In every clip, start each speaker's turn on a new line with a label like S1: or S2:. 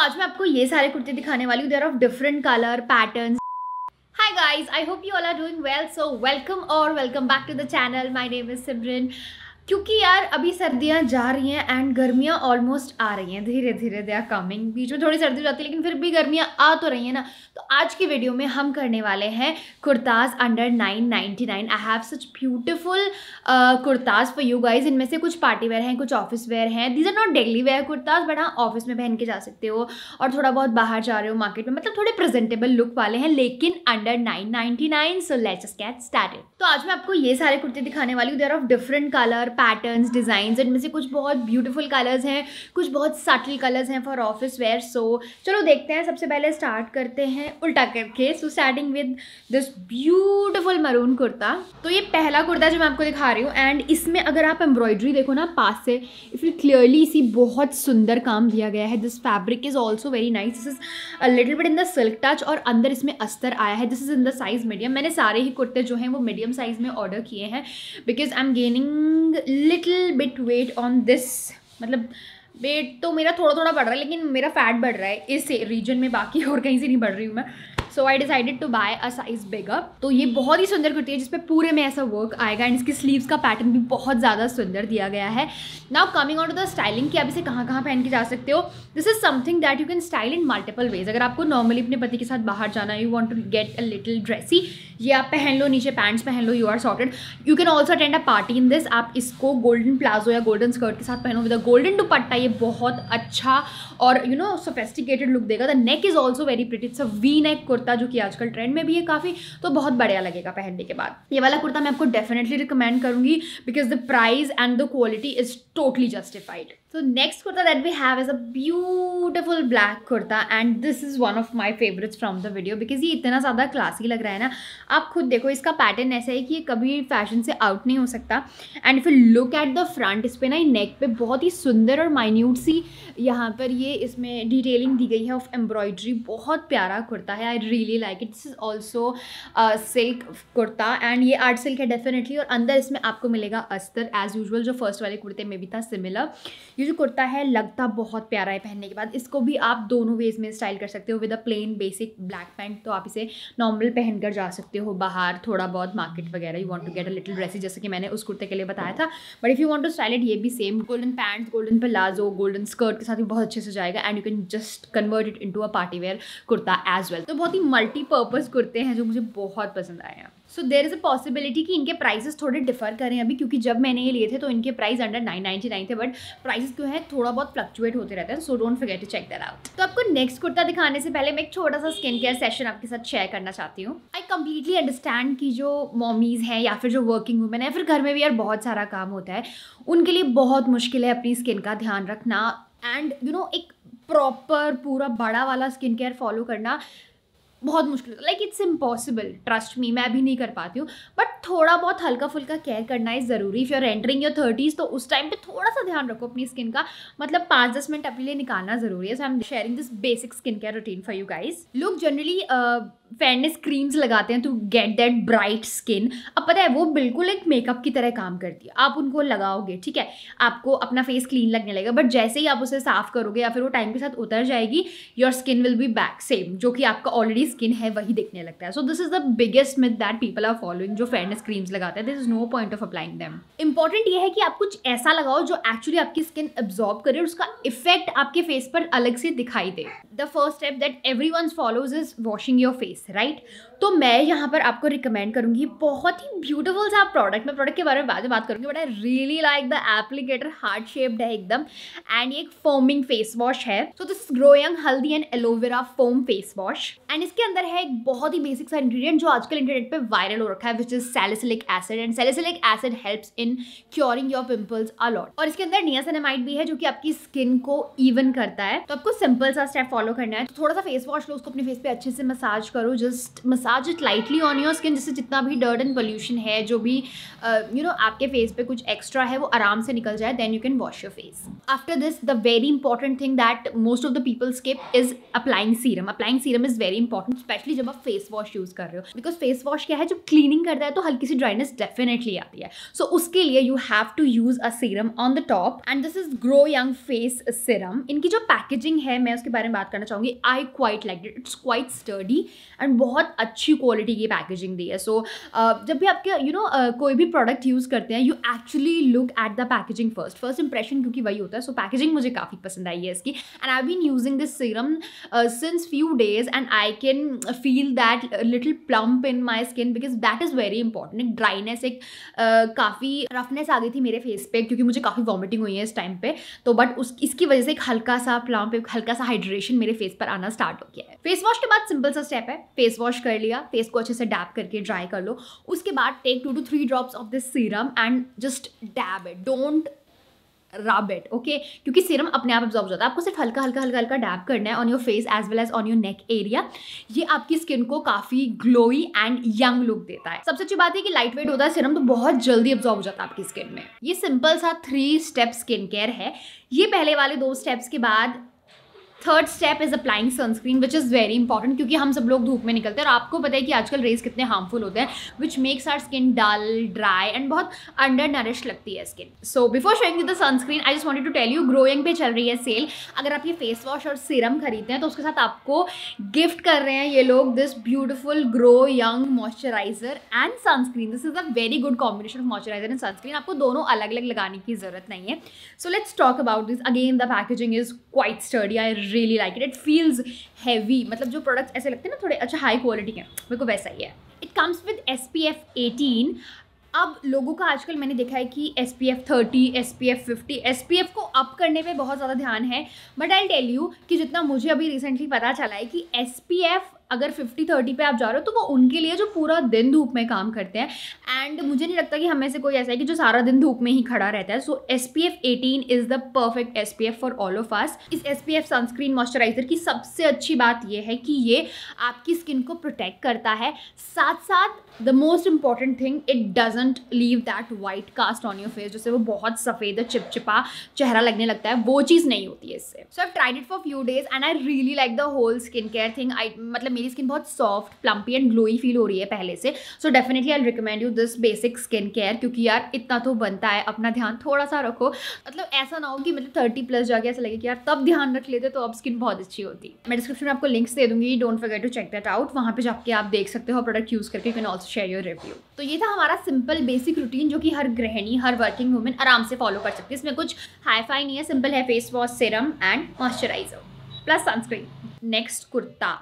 S1: आज मैं आपको ये सारे कुर्ते दिखाने वाली हूँ there of different colour pattern hi guys I hope you all are doing well so welcome और welcome back to the channel my name is Simrin क्योंकि यार अभी सर्दियाँ जा रही हैं एंड गर्मियाँ ऑलमोस्ट आ रही हैं धीरे धीरे दे आर कमिंग बीच में थोड़ी सर्दी हो जाती है लेकिन फिर भी गर्मियाँ आ तो रही हैं ना तो आज की वीडियो में हम करने वाले हैं kurtas under nine ninety nine I have such beautiful kurtas for you guys इनमें से कुछ पार्टी वेयर हैं कुछ ऑफिस वेयर हैं these are not daily wear kurtas but हाँ ऑफिस में पहन के जा सकते हो और थोड़ा बहुत बाहर जा रहे हो मार्केट में मतलब थोड़े प्रेजेंटेबल लुक वाले हैं लेकिन under nine ninety nine so let's get started तो आज मैं आपको ये सारे कुर्ते दिखाने वाली हूँ there of different colour pattern design इनमें से कुछ बहुत ब्यूटिफुल कलर्स हैं कुछ बहुत सटल कलर्स हैं फॉर ऑफिस वेयर सो चलो देखते हैं सबसे पहले स्टार्ट करते हैं उल्टा करके so starting with this beautiful maroon kurta तो ये पहला कुर्ता जो मैं आपको दिखा रही हूँ एंड इसमें अगर आप एम्ब्रॉयडरी देखो ना पास से इफ यू क्लियरली इसी बहुत सुंदर काम दिया गया है this fabric is also very nice this is a little but in the silk touch और अंदर इसमें अस्तर आया है this is in the size medium मैंने सारे ही कुर्ते जो हैं वो मीडियम साइज़ में ऑर्डर किए हैं because I am gaining little bit weight on this मतलब वेट तो मेरा थोड़ा थोड़ा बढ़ रहा है लेकिन मेरा फैट बढ़ रहा है इस रीजन में बाकी और कहीं से नहीं बढ़ रही हूँ मैं so I decided to buy a size big up तो ये बहुत ही सुंदर कुर्ती है जिसपे पूरे में ऐसा वर्क आएगा एंड इसकी स्लीव्स का पैटर्न भी बहुत ज़्यादा सुंदर दिया गया है now coming on to the styling कि आप इसे कहाँ कहाँ पहन के जा सकते हो this is something that you can style in multiple ways अगर आपको नॉर्मली अपने पति के साथ बाहर जाना you want to get a little dressy ये आप पहन लो नीचे पैंट्स पहन लो you are sorted you can also attend a party in this आप इसको गोल्डन प्लाजो या गोल्डन स्कर्ट के साथ पहनो विद अ गोल्डन दुपट्टा ये बहुत अच्छा और यू नो सोफेस्टिकेटेड लुक देगा the neck is also very pretty it's a V neck kurta जो कि आजकल ट्रेंड में भी है काफ़ी तो बहुत बढ़िया लगेगा पहनने के बाद ये वाला कुर्ता मैं आपको डेफिनेटली रिकमेंड करूंगी because the price and the quality is totally justified So next kurta that we have as a beautiful black kurta and this is one of my favorites from the video because ये इतना ज़्यादा classic लग रहा है ना आप खुद देखो इसका पैटर्न ऐसा है कि ये कभी फैशन से आउट नहीं हो सकता and if look at the front इस पर ना ये नेक पे बहुत ही सुंदर और माइन्यूट सी यहाँ पर ये इसमें डिटेलिंग दी गई है ऑफ एम्ब्रॉयड्री बहुत प्यारा कुर्ता है I really like it this is also silk kurta and ये आर्ट सिल्क है डेफिनेटली और अंदर इसमें आपको मिलेगा अस्तर एज यूजल जो फर्स्ट वाले कुर्ते में भी था सिमिलर ये जो कुर्ता है लगता बहुत प्यारा है पहनने के बाद इसको भी आप दोनों वेज में स्टाइल कर सकते हो with a plain basic black pant तो आप इसे नॉर्मल पहन कर जा सकते हो बाहर थोड़ा बहुत मार्केट वगैरह you want to get a little dressy जैसे कि मैंने उस कुर्ते के लिए बताया था but if you want to style it ये भी same golden pant golden palazzo golden skirt के साथ भी बहुत अच्छे से जाएगा and you can just convert it into a party wear kurta as well तो बहुत ही मल्टीपर्पज़ कुर्ते हैं जो मुझे बहुत पसंद आए हैं सो देर इज़ अ पॉसिबिलिटी कि इनके प्राइसेस थोड़े डिफर करें अभी क्योंकि जब मैंने ये लिए थे तो इनके price under nine ninety nine थे बट प्राइसेस जो है थोड़ा बहुत फ्लक्चुएट होते रहते हैं so don't forget to check that out तो आपको नेक्स्ट कुर्ता दिखाने से पहले मैं एक छोटा सा स्किन केयर सेशन आपके साथ शेयर करना चाहती हूँ आई कम्प्लीटली अंडरस्टैंड कि जो मॉमीज़ हैं या फिर जो वर्किंग वुमेन है फिर घर में भी यार बहुत सारा काम होता है उनके लिए बहुत मुश्किल है अपनी स्किन का ध्यान रखना एंड यू नो एक प्रॉपर पूरा बड़ा वाला स्किन केयर फॉलो करना बहुत मुश्किल होता है like it's impossible trust me मैं भी नहीं कर पाती हूँ बट थोड़ा बहुत हल्का फुल्का केयर करना है ज़रूरी if you are entering your thirties तो उस टाइम पे थोड़ा सा ध्यान रखो अपनी स्किन का मतलब पाँच दस मिनट अपने लिए निकालना ज़रूरी है so I am sharing this basic skin care routine for you guys लोग जनरली फेयरनेस क्रीम्स लगाते हैं to get that bright skin अब पता है वो बिल्कुल एक मेकअप की तरह काम करती है आप उनको लगाओगे ठीक है आपको अपना फेस क्लीन लगने लगेगा बट जैसे ही आप उसे साफ करोगे या फिर वो टाइम के साथ उतर जाएगी your skin will be back same जो कि आपका ऑलरेडी स्किन है वही दिखने लगता है so this is the biggest myth that people are following जो फेयरनेस क्रीम्स लगाते हैं this is no point of applying them important ये है कि आप कुछ ऐसा लगाओ जो एक्चुअली आपकी स्किन एब्जॉर्ब करे और उसका इफेक्ट आपके फेस पर अलग से दिखाई दे the first step that every one follows is washing your face right तो मैं यहाँ पर आपको रिकमेंड करूँगी बहुत ही ब्यूटिफुल सा प्रोडक्ट मैं प्रोडक्ट के बारे में बाद में बात करूँगी but I really like the applicator heart shaped है एकदम एंड एक फोमिंग फेस वॉश है so this growing haldi and aloe vera foam face wash and इसके अंदर है एक बहुत ही बेसिक सा इंग्रीडियंट जो आजकल इंटरनेट पे वायरल हो रखा है which is salicylic acid and salicylic acid helps in curing your pimples a lot और इसके अंदर नियासनामाइड भी है जो कि आपकी स्किन को इवन करता है तो आपको सिंपल सा स्टेप फॉलो फॉलो करना है तो थोड़ा सा फेस वॉश लो उसको अपने फेस पे अच्छे से मसाज करो just massage it lightly on your skin जिससे जितना भी डर्ट एंड पोल्यूशन है जो भी you uh, know you know, आपके फेस पे कुछ एक्स्ट्रा है वो आराम से निकल जाए then you can wash your face after this the very important thing that most of the people skip is applying serum applying serum is very important specially जब आप फेस वॉश यूज कर रहे हो बिकॉज फेस वॉश क्या है जब cleaning करता है तो हल्की सी ड्राइनेस डेफिनेटली आती है सो so, उसके लिए you have to use a serum on the top and this is grow young face serum इनकी जो पैकेजिंग है मैं उसके बारे में बात बात करना चाहूँगी I quite like it it's quite sturdy and बहुत अच्छी क्वालिटी की पैकेजिंग दी है सो so, uh, जब भी आपके you you know know, uh, कोई भी प्रोडक्ट यूज़ करते हैं you actually look at the packaging first first impression क्योंकि वही होता है सो so, पैकेजिंग मुझे काफ़ी पसंद आई है इसकी and I been using this serum since few days and I can feel that little plump in my skin because that is very important एक ड्राइनेस एक uh, काफ़ी रफनेस आ गई थी मेरे फेस पे क्योंकि मुझे काफ़ी वॉमिटिंग हुई है इस टाइम पे तो बट उस इसकी वजह से एक हल्का सा प्लम्प एक हल्का सा हाइड्रेशन मेरे फेस पर आना स्टार्ट हो गया है फेस वॉश के बाद सिंपल सा स्टेप है फेस वॉश कर लिया फेस को अच्छे से डैप करके ड्राई कर लो उसके बाद take two two three drops of this serum and just dab it don't rub it okay क्योंकि सीरम अपने आप ऑब्जॉर्व होता है आपको सिर्फ हल्का हल्का हल्का हल्का डैप करना है on your face as well as on your neck area ये आपकी स्किन को काफ़ी ग्लोई एंड यंग लुक देता है सबसे अच्छी बात है कि लाइट वेट होता है सीरम तो बहुत जल्दी ऑब्जॉर्व हो जाता है आपकी स्किन में ये सिंपल सा थ्री स्टेप स्किन केयर है ये पहले वाले दो स्टेप्स के बाद third step is applying sunscreen which is very important क्योंकि हम सब लोग धूप में निकलते हैं और आपको पता है कि आजकल रेज कितने हार्मफुल होते हैं which makes our skin dull dry and बहुत अंडर नरिश लगती है skin so before showing you the sunscreen I just wanted to tell you growing पे चल रही है सेल अगर आप ये फेस वॉश और सीरम खरीदते हैं तो उसके साथ आपको गिफ्ट कर रहे हैं ये लोग this beautiful grow young moisturiser and sunscreen this is a very good combination of moisturiser and sunscreen आपको दोनों अलग अलग लगाने की जरूरत नहीं है so let's talk about this again the packaging is quite sturdy I really like it it feels heavy मतलब जो प्रोडक्ट्स ऐसे लगते हैं ना थोड़े अच्छा हाई क्वालिटी के मेरे को वैसा ही है it comes with S P F eighteen अब लोगों का आजकल मैंने देखा है कि S P F thirty S P F fifty S P F को अप करने पे बहुत ज़्यादा ध्यान है बट आई टेल यू कि जितना मुझे अभी रिसेंटली पता चला है कि एस पी एफ अगर फिफ्टी थर्टी पे आप जा रहे हो तो वो उनके लिए जो पूरा दिन धूप में काम करते हैं एंड मुझे नहीं लगता कि हमें से कोई ऐसा है कि जो सारा दिन धूप में ही खड़ा रहता है so S P F eighteen is the perfect S P F for all of us this S P F sunscreen moisturiser की सबसे अच्छी बात यह है कि ये आपकी स्किन को प्रोटेक्ट करता है साथ साथ the most important thing it doesn't leave that white cast on your face जैसे वो बहुत सफ़ेद चिपचिपा चेहरा लगने लगता है वो चीज़ नहीं होती है इससे so I tried it for few days and I really like the whole skin care thing I मतलब मेरी स्किन बहुत soft plumpy and glowy feel हो रही है पहले से so definitely I recommend you this basic skin care क्योंकि यार इतना तो बनता है अपना ध्यान थोड़ा सा रखो मतलब ऐसा ना हो कि मतलब थर्टी प्लस जाके ऐसा लगे कि यार तब ध्यान रख लेते तो अब स्किन बहुत अच्छी होती मैं डिस्क्रिप्शन में आपको लिंक्स दे दूंगी don't forget to check that out वहाँ पर जाके आप देख सकते हो प्रोडक्ट यूज़ करके can also share your review तो ये था हमारा सिंपल बेसिक रूटीन जो कि हर गृहिणी हर वर्किंग वुमेन आराम से फॉलो कर सकती है इसमें कुछ हाई फाई नहीं है सिंपल है face wash serum and moisturiser plus sunscreen next kurta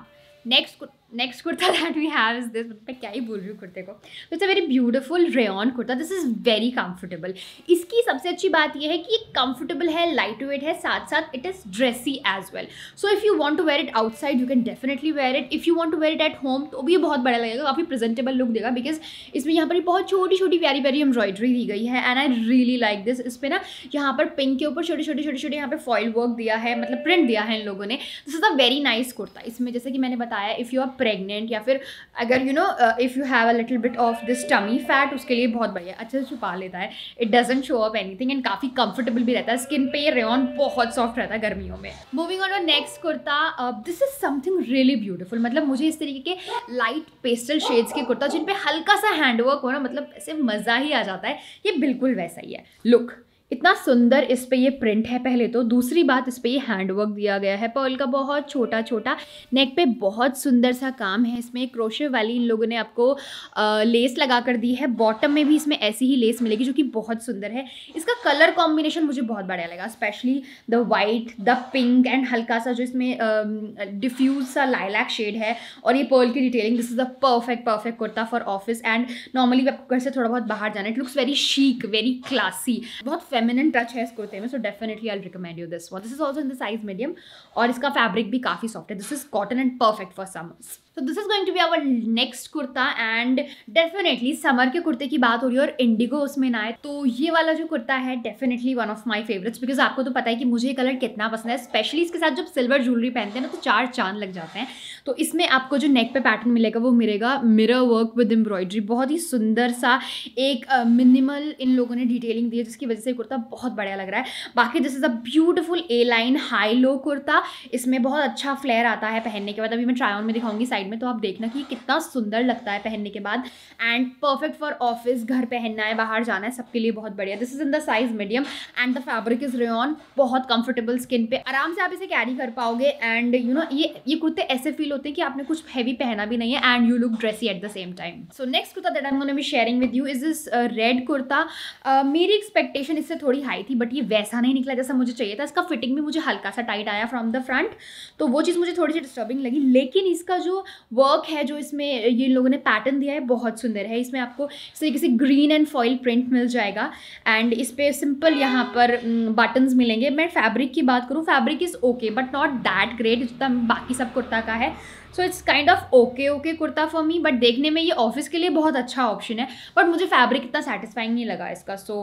S1: Next next kurta that we have is this मैं क्या ही बोल रही हूँ कुर्ते को it's a very beautiful rayon kurta this is very comfortable इसकी सबसे अच्छी बात यह है कि ये कंफर्टेबल है लाइट वेट है साथ साथ it is dressy as well so if you want to wear it outside you can definitely wear it if you want to wear it at home तो भी ये बहुत बड़ा लगेगा काफ़ी प्रेजेंटेबल लुक देगा बिकॉज इसमें यहाँ पर बहुत छोटी छोटी प्यारी प्यारी एम्ब्रॉयडरी दी गई है and I really like this इस पर ना यहाँ पर पिंक के ऊपर छोटे छोटे छोटे छोटे यहाँ पर फॉइल वर्क दिया है मतलब प्रिंट दिया है इन लोगों ने this is a very nice kurta इसमें जैसे कि मैंने बताया इफ़ यू आर प्रेग्नेंट या फिर अगर you know if you have a little bit of this tummy fat उसके लिए बहुत बढ़िया अच्छे से छुपा लेता है it doesn't show up anything and काफ़ी कंफर्टेबल भी रहता है स्किन पे रेन बहुत सॉफ्ट रहता है गर्मियों में moving on next kurta this is something really beautiful मतलब मुझे इस तरीके के लाइट पेस्टल शेड्स के कुर्ता जिन हल्का सा हैंडवर्क हो ना मतलब ऐसे मज़ा ही आ जाता है ये बिल्कुल वैसा ही है लुक इतना सुंदर इस पर ये प्रिंट है पहले तो दूसरी बात इस पर ये हैंडवर्क दिया गया है पर्ल का बहुत छोटा छोटा नेक पे बहुत सुंदर सा काम है इसमें क्रोशे वाली इन लोगों ने आपको आ, लेस लगा कर दी है बॉटम में भी इसमें ऐसी ही लेस मिलेगी जो कि बहुत सुंदर है इसका कलर कॉम्बिनेशन मुझे बहुत बढ़िया लगा specially the white the pink and हल्का सा जो इसमें डिफ्यूज सा लाइलैक शेड है और ये पर्ल की detailing this is the perfect perfect kurta for office and normally आपको घर से थोड़ा बहुत बाहर जाना it looks very chic very classy बहुत फेमिनिन टच है इस कुर्ते में so definitely I recommend you this one this is also in the size medium और इसका फैब्रिक भी काफ़ी सॉफ्ट है this is cotton and perfect for summers तो this is going to be our next kurta and definitely summer के कुर्ते की बात हो रही है और इंडिगो उसमें ना आए तो ये वाला जो कुर्ता है definitely one of my favourites because आपको तो पता है कि मुझे ये कलर कितना पसंद है स्पेशली इसके साथ जब सिल्वर ज्वेलरी पहनते हैं ना तो चार चांद लग जाते हैं तो इसमें आपको जो नेक पे पैटर्न मिलेगा वो मिलेगा मिरर वर्क विद एम्ब्रॉयडरी बहुत ही सुंदर सा एक मिनिमल uh, इन लोगों ने डिटेलिंग दी है जिसकी वजह से कुर्ता बहुत बढ़िया लग रहा है बाकी this is a beautiful A line high low kurta इसमें बहुत अच्छा फ्लेयर आता है पहनने के बाद अभी मैं ट्राई ऑन में दिखाऊंगी साइड साइड में तो आप देखना कि कितना सुंदर लगता है पहनने के बाद एंड परफेक्ट फॉर ऑफिस घर पहनना है बाहर जाना है सबके लिए बहुत बढ़िया this is in the size medium and the fabric is rayon बहुत कंफर्टेबल स्किन पे आराम से आप इसे कैरी कर पाओगे एंड यू नो ये ये कुर्ते ऐसे फील होते हैं कि आपने कुछ हैवी पहना भी नहीं है and you look dressy at the same time so next kurta that I am gonna be sharing with you is this red kurta uh, मेरी एक्सपेक्टेशन इससे थोड़ी हाई थी बट ये वैसा नहीं निकला जैसा मुझे चाहिए था इसका फिटिंग भी मुझे हल्का सा टाइट आया फ्रॉम द फ्रंट तो वो चीज़ मुझे थोड़ी सी डिस्टर्बिंग लगी लेकिन इसका जो वर्क है जो इसमें ये लोगों ने पैटर्न दिया है बहुत सुंदर है इसमें आपको इस तरीके से ग्रीन एंड फॉइल प्रिंट मिल जाएगा एंड इस पर सिंपल यहाँ पर बटन्स मिलेंगे मैं फैब्रिक की बात करूँ fabric is okay but not that great जितना बाकी सब कुर्ता का है so it's kind of okay okay kurta for me but देखने में ये ऑफिस के लिए बहुत अच्छा ऑप्शन है बट मुझे फैब्रिक इतना सेटिस्फाइंग नहीं लगा इसका so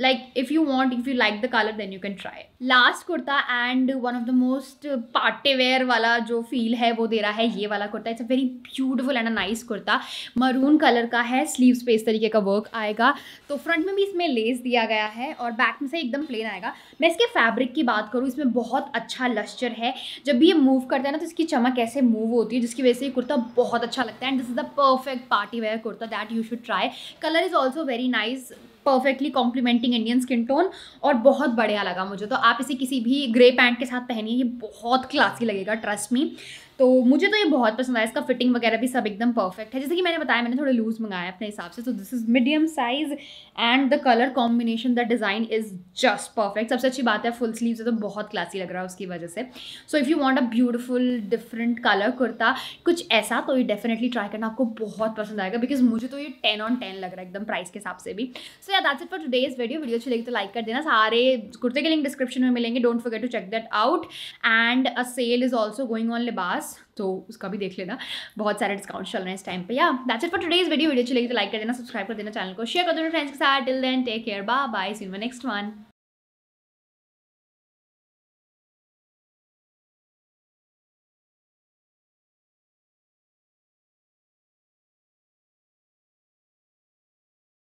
S1: like if you want if you like the colour then you can try last kurta and one of the most party wear वाला जो फील है वो दे रहा है ये वाला kurta it's a very beautiful and a nice kurta maroon colour का है स्लीव पे इस तरीके का वर्क आएगा तो फ्रंट में भी इसमें लेस दिया गया है और बैक में से एकदम प्लेन आएगा मैं इसके फैब्रिक की बात करूँ इसमें बहुत अच्छा लश्चर है जब भी ये मूव करता है ना तो इसकी चमक ऐसे मूव होती है जिसकी वजह से ये कुर्ता बहुत अच्छा लगता है and this is the perfect party wear kurta that you should try colour is also very nice perfectly complementing Indian skin tone और बहुत बढ़िया लगा मुझे तो आप इसे किसी भी ग्रे पैंट के साथ पहनिए ये बहुत क्लासी लगेगा ट्रस्ट मी तो मुझे तो ये बहुत पसंद आया इसका फिटिंग वगैरह भी सब एकदम परफेक्ट है जैसे कि मैंने बताया मैंने थोड़ा लूज़ मंगाया अपने हिसाब से तो this is medium size and the colour combination the design is just perfect सबसे अच्छी बात है फुल स्लीव से तो बहुत क्लासी लग रहा है उसकी वजह से so if you want a beautiful different colour kurta कुछ ऐसा तो ये डेफिनेटली ट्राई करना आपको बहुत पसंद आएगा बिकॉज मुझे तो ये टेन ऑन टेन लग रहा है एकदम प्राइस के हिसाब से भी so yeah that's it for today's video video अच्छी लगी तो लाइक कर देना सारे कुर्ते के लिंक डिस्क्रिप्शन में मिलेंगे don't forget to check that out and a sale is also going on Libas पास तो उसका भी देख लेना बहुत सारे डिस्काउंट चल रहे हैं इस टाइम पे yeah that's it for today's video video चलेगी तो लाइक कर देना सब्सक्राइब कर देना चैनल को शेयर कर देना फ्रेंड्स के साथ till then take care bye bye see you next one